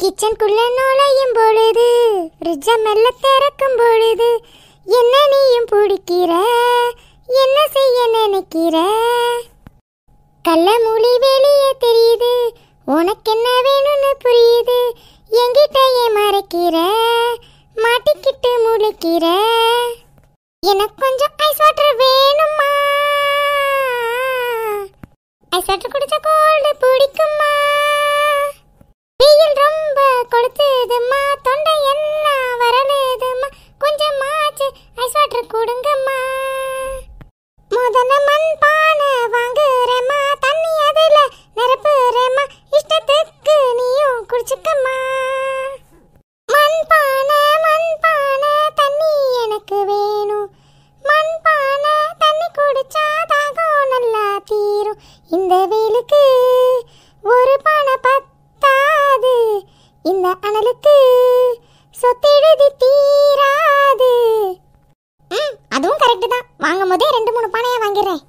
கிச்சனுக்குள்ளே நுழையும் பொழுது ஃப்ரிட்ஜை மெல்ல திறக்கும் பொழுது என்ன நீயும் பிடிக்கிற என்ன செய்ய நினைக்கிற கள்ள மூலி வெளியே தெரியுது உனக்கு என்ன வேணும்னு புரியுது என்கிட்ட ஏன் மறைக்கிற மாட்டிக்கிட்டு முழிக்கிற எனக்கு கொஞ்சம் ஐஸ் வாட்டர் வேணுமா ஐஸ் வாட்டர் குடிச்சா கோல்டு பிடிக்குமா வலிக்குதுமா தொண்டை என்ன வரணுதுமா கொஞ்சம் மாச்சு ஐஸ் வாட்டர் கொடுங்கம்மா முதல்ல மண் பானை வாங்குறேம்மா தண்ணி அதுல நிரப்புறேம்மா இஷ்டத்துக்கு நீயும் குடிச்சுக்கம்மா மண் பானை மண் பானை தண்ணி எனக்கு வேணும் மண் பானை தண்ணி குடிச்சா தாகம் நல்லா தீரும் இந்த வெயிலுக்கு ஒரு பா மனசுல அனலுக்கு சொத்தெழுதி தீராது அதுவும் கரெக்டு தான் வாங்கும் போதே ரெண்டு மூணு பானையை வாங்கிடுறேன்